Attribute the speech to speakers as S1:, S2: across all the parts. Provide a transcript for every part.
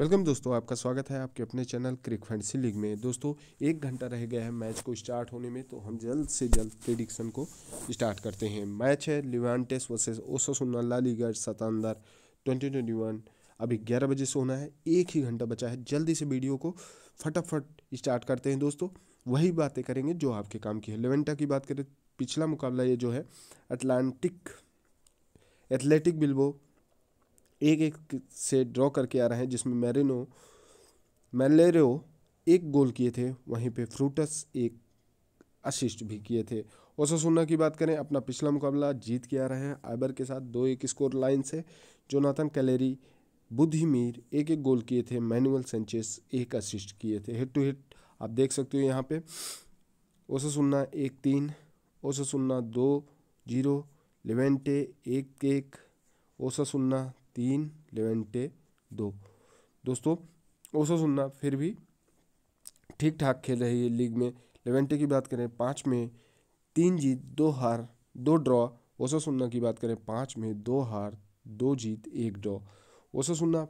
S1: welcome दोस्तों आपका स्वागत है आपके अपने चैनल क्रिक फैंसी लीग में दोस्तों एक घंटा रह गया है मैच को स्टार्ट होने में तो हम जल्द से जल्द प्रिडिक्शन को स्टार्ट करते हैं मैच है Levante versus Osasuna La Liga सतानदार ट्वेंटी ट्वेंटी वन अभी ग्यारह बजे से होना है एक ही घंटा बचा है जल्दी से वीडियो को फटाफट स्टार्ट करते हैं दोस्तों वही बातें करेंगे जो आपके काम की है लेवेंटा की बात करें पिछला मुकाबला ये जो है अटलांटिक एथलेटिक बिल्बो एक एक से ड्रॉ करके आ रहे हैं जिसमें मैरिनो मेलेरो एक गोल किए थे वहीं पे फ्रूटस एक असिस्ट भी किए थे ओसासुना की बात करें अपना पिछला मुकाबला जीत के आ रहे हैं आइबर के साथ दो एक स्कोर लाइन से जोनाथन कैलेरी बुद्धि मीर एक एक गोल किए थे मैनुअल सेंचेस एक असिस्ट किए थे हिट टू हिट आप देख सकते हो यहाँ पे सुन्ना एक तीन सुन्ना दो जीरो लेवेंटे एक एक सुन्ना तीन लेवेंटे दो दोस्तों ओसो सुनना फिर भी ठीक ठाक खेल रही है लीग में लेवेंटे की बात करें पाँच में तीन जीत दो हार दो ड्रॉ ओसो सुनना की बात करें पाँच में दो हार दो जीत एक ड्रॉ ओसो सुनना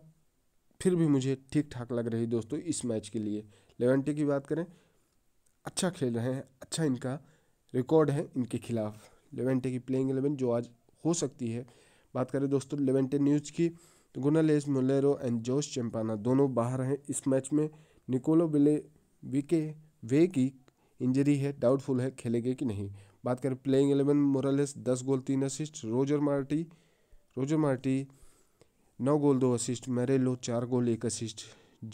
S1: फिर भी मुझे ठीक ठाक लग रही दोस्तों इस मैच के लिए लेवेंटे की बात करें अच्छा खेल रहे हैं अच्छा इनका रिकॉर्ड है इनके खिलाफ लेवेंटे की प्लेइंग एलेवन जो आज हो सकती है बात करें दोस्तों लेवेंटे न्यूज की तो गुनालेस मोलेरो एंड जोश चैम्पाना दोनों बाहर हैं इस मैच में निकोलो बिले विके वे की इंजरी है डाउटफुल है खेलेंगे कि नहीं बात करें प्लेइंग एलेवन मोरलेस दस गोल तीन assist Roger Marti Roger Marti नौ गोल दो असिस्ट मेरेलो चार गोल एक असिस्ट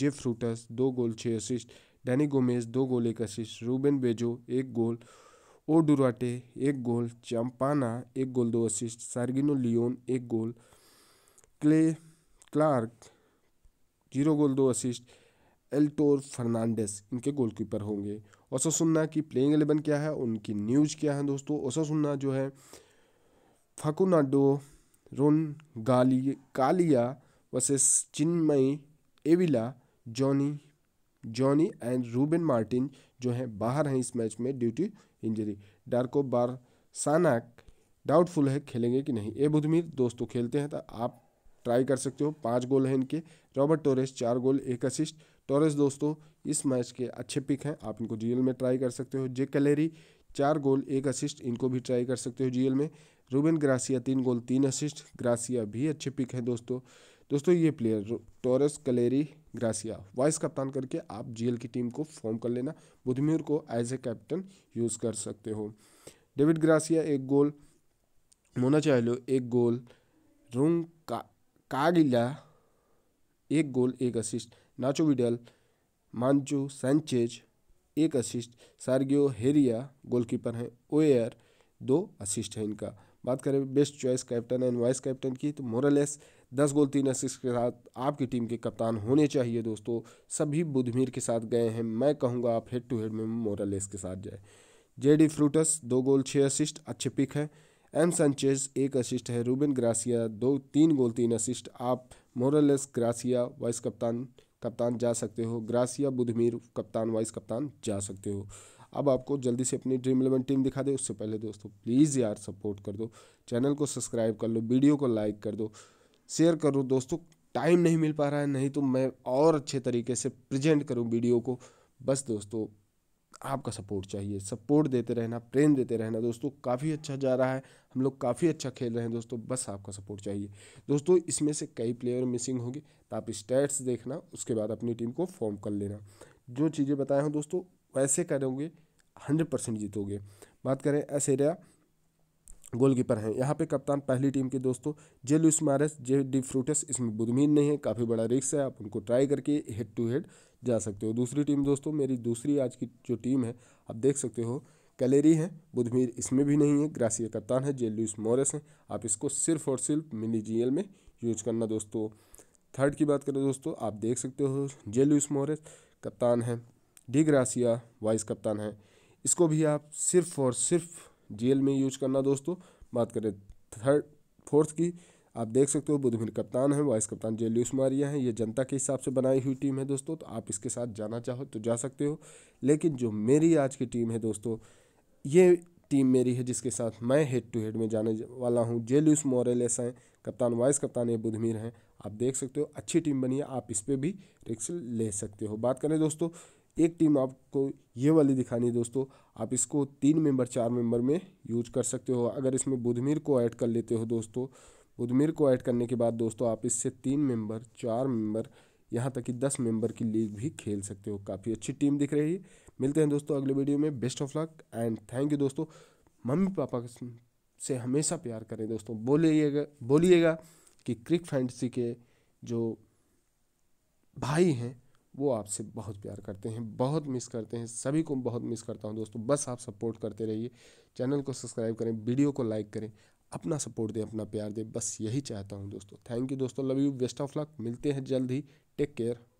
S1: जेफ फ्रूटस दो गोल छः असिस्ट डैनी गोमेज दो गोल एक असिस्ट रूबेन बेजो एक गोल ओ डुराटे एक गोल चंपाना एक गोल दो असिस्ट सार्गिनो लियोन एक गोल क्ले क्लार्क जीरो गोल दो असिस्ट एल्टोर फर्नांडेस इनके गोलकीपर होंगे ओसा सुन्ना की प्लेइंग एलेवन क्या है उनकी न्यूज क्या है दोस्तों ओसा सुन्ना जो है फाकुनाडो रोन गाली कालिया versus Chimy Avila Jony Jony and Ruben Martin जो हैं बाहर हैं इस मैच में due to injury Darko Brasanac doubtful है खेलेंगे कि नहीं ए बुधमीर दोस्तों तो खेलते हैं तो आप ट्राई कर सकते हो पाँच गोल हैं इनके रॉबर्ट टोरेस चार गोल एक असिस्ट टोरेस दोस्तों इस मैच के अच्छे पिक हैं आप इनको जीएल में ट्राई कर सकते हो जे कलेरी चार गोल एक असिस्ट इनको भी ट्राई कर सकते हो जीएल में रूबेन ग्रासिया तीन गोल तीन असिस्ट ग्रासिया भी अच्छे पिक हैं दोस्तों दोस्तों ये player Torres Calleri Garcia vice कप्तान करके आप जीएल की टीम को फॉर्म कर लेना बुधमीर को एज ए कैप्टन यूज़ कर सकते हो डेविड ग्रासिया एक गोल मोना चाहलो एक गोल रूंग का कागिला एक गोल एक असिस्ट नाचो विडल मानचो सैंचेज एक असिस्ट सार्गियो हेरिया गोलकीपर हैं ओएयर दो असिस्ट हैं इनका बात करें best choice captain and vice captain की तो मोरलेस दस गोल तीन असिस्ट के साथ आपकी टीम के कप्तान होने चाहिए दोस्तों सभी बुधमीर के साथ गए हैं मैं कहूँगा आप हेड टू हेड में मोरलेस के साथ जाए जेडी फ्रूटस दो गोल छः असिस्ट अच्छे पिक है एम सनचेज एक असिस्ट है रूबिन ग्रासिया दो तीन गोल तीन असिस्ट आप मोरलेस ग्रासिया वाइस कप्तान कप्तान जा सकते हो ग्रासिया बुधमीर कप्तान वाइस कप्तान जा सकते हो अब आपको जल्दी से अपनी ड्रीम इलेवन टीम दिखा दे उससे पहले दोस्तों प्लीज़ यार सपोर्ट कर दो चैनल को सब्सक्राइब कर लो वीडियो को लाइक कर दो शेयर करो दोस्तों टाइम नहीं मिल पा रहा है नहीं तो मैं और अच्छे तरीके से प्रेजेंट करूँ वीडियो को बस दोस्तों आपका सपोर्ट चाहिए सपोर्ट देते रहना प्रेम देते रहना दोस्तों काफ़ी अच्छा जा रहा है हम लोग काफ़ी अच्छा खेल रहे हैं दोस्तों बस आपका सपोर्ट चाहिए दोस्तों इसमें से कई प्लेयर मिसिंग होंगे तो आप स्टैट्स देखना उसके बाद अपनी टीम को फॉर्म कर लेना जो चीज़ें बताए हूँ दोस्तों वैसे करोगे हंड्रेड परसेंट जीतोगे बात करें एस गोल गोलकीपर हैं यहाँ पे कप्तान पहली टीम के दोस्तों जे लुइस मारस जे डी फ्रूटस इसमें बुधमीन नहीं है काफ़ी बड़ा रिक्स है आप उनको ट्राई करके हेड टू हेड जा सकते हो दूसरी टीम दोस्तों मेरी दूसरी आज की जो टीम है आप देख सकते हो कैलेरी है बुधमीर इसमें भी नहीं है ग्रासिया कप्तान है जे लुइस मोरस हैं आप इसको सिर्फ और सिर्फ मिनी जी में यूज करना दोस्तों थर्ड की बात करें दोस्तों आप देख सकते हो जे लुइस मोरस कप्तान है डी ग्रासिया वाइस कप्तान है इसको भी आप सिर्फ और सिर्फ जेल में यूज करना दोस्तों बात करें थर्ड फोर्थ की आप देख सकते हो बुधवीर कप्तान है वाइस कप्तान जेलियस मारिया है ये जनता के हिसाब से बनाई हुई टीम है दोस्तों तो आप इसके साथ जाना चाहो तो जा सकते हो लेकिन जो मेरी आज की टीम है दोस्तों ये टीम मेरी है जिसके साथ मैं हेड टू हेड में जाने वाला हूँ जेलियस मोरेलेस हैं कप्तान वाइस कप्तान ये बुधमीर हैं आप देख सकते हो अच्छी टीम बनी है आप इस पर भी रिक्स ले सकते हो बात करें दोस्तों एक टीम आपको ये वाली दिखानी है दोस्तों आप इसको तीन मेंबर चार मेंबर में यूज कर सकते हो अगर इसमें बुधमीर को ऐड कर लेते हो दोस्तों बुधमीर को ऐड करने के बाद दोस्तों आप इससे तीन मेंबर चार मेंबर यहाँ तक कि दस मेंबर की लीग भी खेल सकते हो काफ़ी अच्छी टीम दिख रही है मिलते हैं दोस्तों अगले वीडियो में best of luck and thank you दोस्तों मम्मी पापा से हमेशा प्यार करें दोस्तों बोलिएगा बोलिएगा कि क्रिक फैंटसी के जो भाई हैं वो आपसे बहुत प्यार करते हैं बहुत मिस करते हैं सभी को बहुत मिस करता हूँ दोस्तों बस आप सपोर्ट करते रहिए चैनल को सब्सक्राइब करें वीडियो को लाइक करें अपना सपोर्ट दें अपना प्यार दें बस यही चाहता हूँ दोस्तों थैंक यू दोस्तों love you best of luck मिलते हैं जल्द ही टेक केयर